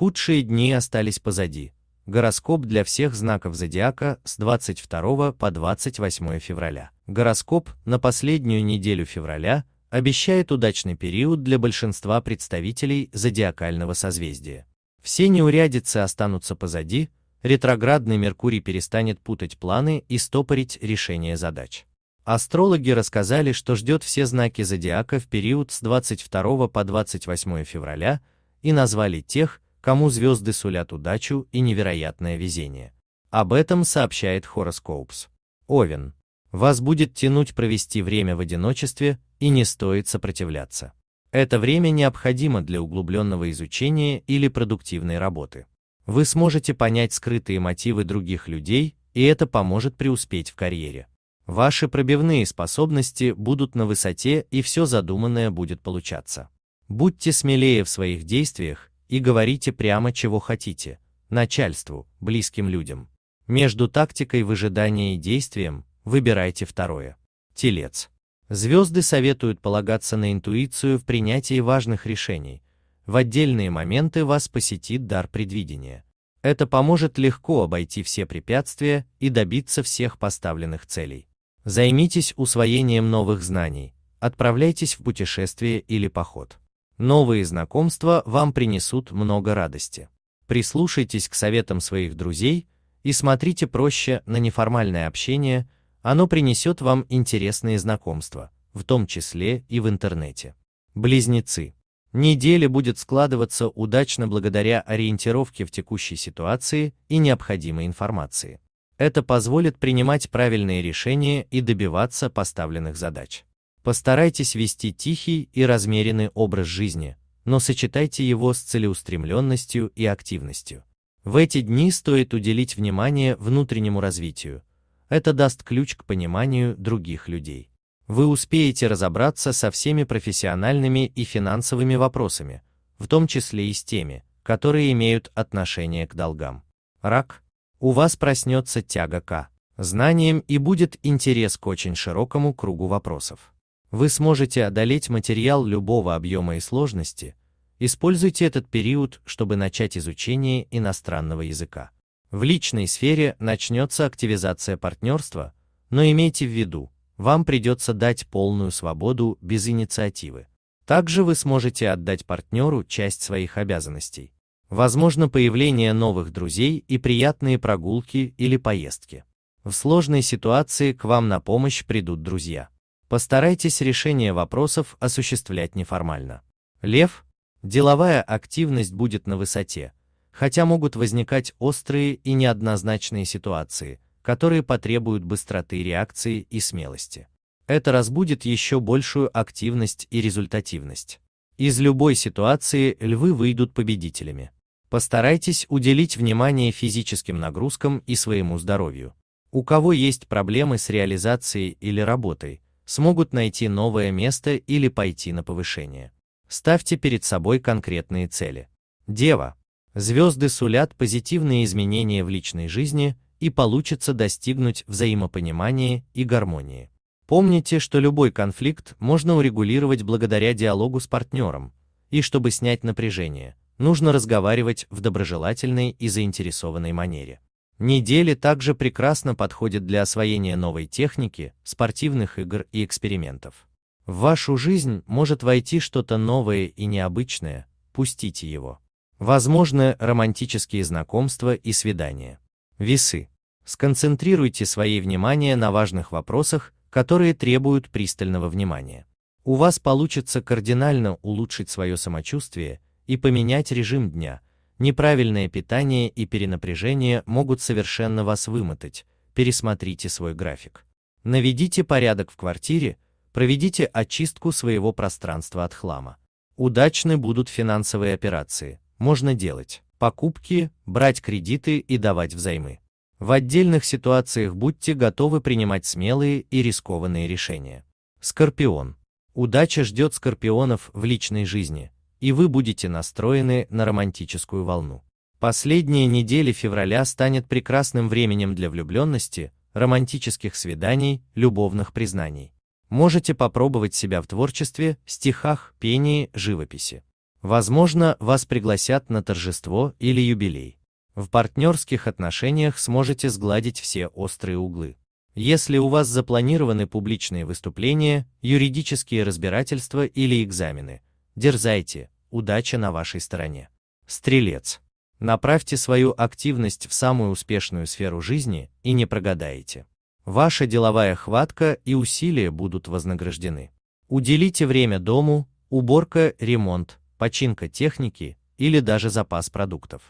Худшие дни остались позади. Гороскоп для всех знаков зодиака с 22 по 28 февраля. Гороскоп на последнюю неделю февраля обещает удачный период для большинства представителей зодиакального созвездия. Все неурядицы останутся позади, ретроградный Меркурий перестанет путать планы и стопорить решение задач. Астрологи рассказали, что ждет все знаки зодиака в период с 22 по 28 февраля и назвали тех, кому звезды сулят удачу и невероятное везение. Об этом сообщает Хороскопс. Овен. Вас будет тянуть провести время в одиночестве, и не стоит сопротивляться. Это время необходимо для углубленного изучения или продуктивной работы. Вы сможете понять скрытые мотивы других людей, и это поможет преуспеть в карьере. Ваши пробивные способности будут на высоте, и все задуманное будет получаться. Будьте смелее в своих действиях и говорите прямо чего хотите, начальству, близким людям. Между тактикой выжидания и действием выбирайте второе. Телец. Звезды советуют полагаться на интуицию в принятии важных решений. В отдельные моменты вас посетит дар предвидения. Это поможет легко обойти все препятствия и добиться всех поставленных целей. Займитесь усвоением новых знаний, отправляйтесь в путешествие или поход. Новые знакомства вам принесут много радости. Прислушайтесь к советам своих друзей и смотрите проще на неформальное общение, оно принесет вам интересные знакомства, в том числе и в интернете. Близнецы. Неделя будет складываться удачно благодаря ориентировке в текущей ситуации и необходимой информации. Это позволит принимать правильные решения и добиваться поставленных задач. Постарайтесь вести тихий и размеренный образ жизни, но сочетайте его с целеустремленностью и активностью. В эти дни стоит уделить внимание внутреннему развитию. Это даст ключ к пониманию других людей. Вы успеете разобраться со всеми профессиональными и финансовыми вопросами, в том числе и с теми, которые имеют отношение к долгам. Рак. У вас проснется тяга к «а». знаниям и будет интерес к очень широкому кругу вопросов. Вы сможете одолеть материал любого объема и сложности. Используйте этот период, чтобы начать изучение иностранного языка. В личной сфере начнется активизация партнерства, но имейте в виду, вам придется дать полную свободу без инициативы. Также вы сможете отдать партнеру часть своих обязанностей. Возможно появление новых друзей и приятные прогулки или поездки. В сложной ситуации к вам на помощь придут друзья. Постарайтесь решение вопросов осуществлять неформально. Лев. Деловая активность будет на высоте, хотя могут возникать острые и неоднозначные ситуации, которые потребуют быстроты реакции и смелости. Это разбудит еще большую активность и результативность. Из любой ситуации львы выйдут победителями. Постарайтесь уделить внимание физическим нагрузкам и своему здоровью. У кого есть проблемы с реализацией или работой, смогут найти новое место или пойти на повышение. Ставьте перед собой конкретные цели. Дева. Звезды сулят позитивные изменения в личной жизни и получится достигнуть взаимопонимания и гармонии. Помните, что любой конфликт можно урегулировать благодаря диалогу с партнером, и чтобы снять напряжение, нужно разговаривать в доброжелательной и заинтересованной манере. Недели также прекрасно подходят для освоения новой техники, спортивных игр и экспериментов. В вашу жизнь может войти что-то новое и необычное, пустите его. Возможно, романтические знакомства и свидания. Весы. Сконцентрируйте свое внимание на важных вопросах, которые требуют пристального внимания. У вас получится кардинально улучшить свое самочувствие и поменять режим дня – Неправильное питание и перенапряжение могут совершенно вас вымотать, пересмотрите свой график. Наведите порядок в квартире, проведите очистку своего пространства от хлама. Удачны будут финансовые операции, можно делать покупки, брать кредиты и давать взаймы. В отдельных ситуациях будьте готовы принимать смелые и рискованные решения. Скорпион. Удача ждет скорпионов в личной жизни, и вы будете настроены на романтическую волну. Последние недели февраля станет прекрасным временем для влюбленности, романтических свиданий, любовных признаний. Можете попробовать себя в творчестве, стихах, пении, живописи. Возможно, вас пригласят на торжество или юбилей. В партнерских отношениях сможете сгладить все острые углы. Если у вас запланированы публичные выступления, юридические разбирательства или экзамены, дерзайте, удача на вашей стороне. Стрелец. Направьте свою активность в самую успешную сферу жизни и не прогадаете. Ваша деловая хватка и усилия будут вознаграждены. Уделите время дому, уборка, ремонт, починка техники или даже запас продуктов.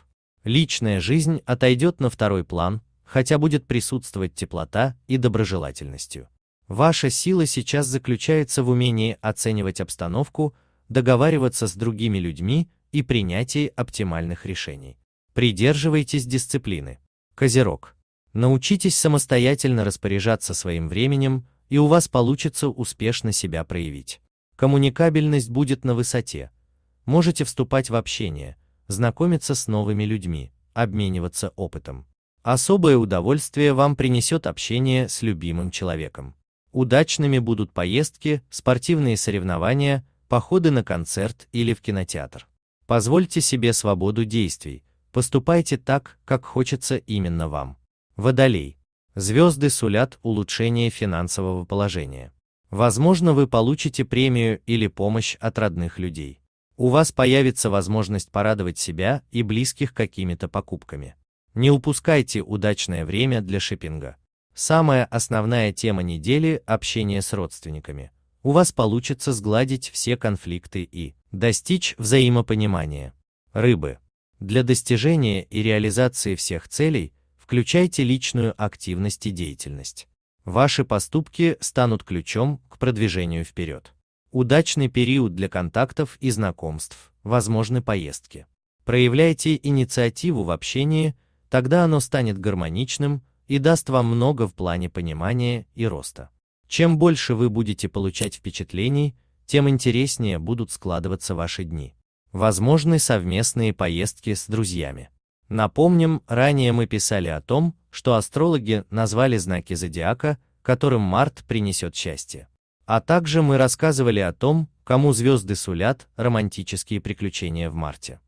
Личная жизнь отойдет на второй план, хотя будет присутствовать теплота и доброжелательностью. Ваша сила сейчас заключается в умении оценивать обстановку, договариваться с другими людьми и принятии оптимальных решений. Придерживайтесь дисциплины. Козерог. Научитесь самостоятельно распоряжаться своим временем, и у вас получится успешно себя проявить. Коммуникабельность будет на высоте. Можете вступать в общение, знакомиться с новыми людьми, обмениваться опытом. Особое удовольствие вам принесет общение с любимым человеком. Удачными будут поездки, спортивные соревнования, походы на концерт или в кинотеатр. Позвольте себе свободу действий, поступайте так, как хочется именно вам. Водолей. Звезды сулят улучшение финансового положения. Возможно, вы получите премию или помощь от родных людей. У вас появится возможность порадовать себя и близких какими-то покупками. Не упускайте удачное время для шиппинга. Самая основная тема недели – общение с родственниками у вас получится сгладить все конфликты и достичь взаимопонимания. Рыбы. Для достижения и реализации всех целей включайте личную активность и деятельность. Ваши поступки станут ключом к продвижению вперед. Удачный период для контактов и знакомств, возможны поездки. Проявляйте инициативу в общении, тогда оно станет гармоничным и даст вам много в плане понимания и роста. Чем больше вы будете получать впечатлений, тем интереснее будут складываться ваши дни. Возможны совместные поездки с друзьями. Напомним, ранее мы писали о том, что астрологи назвали знаки зодиака, которым март принесет счастье. А также мы рассказывали о том, кому звезды сулят романтические приключения в марте.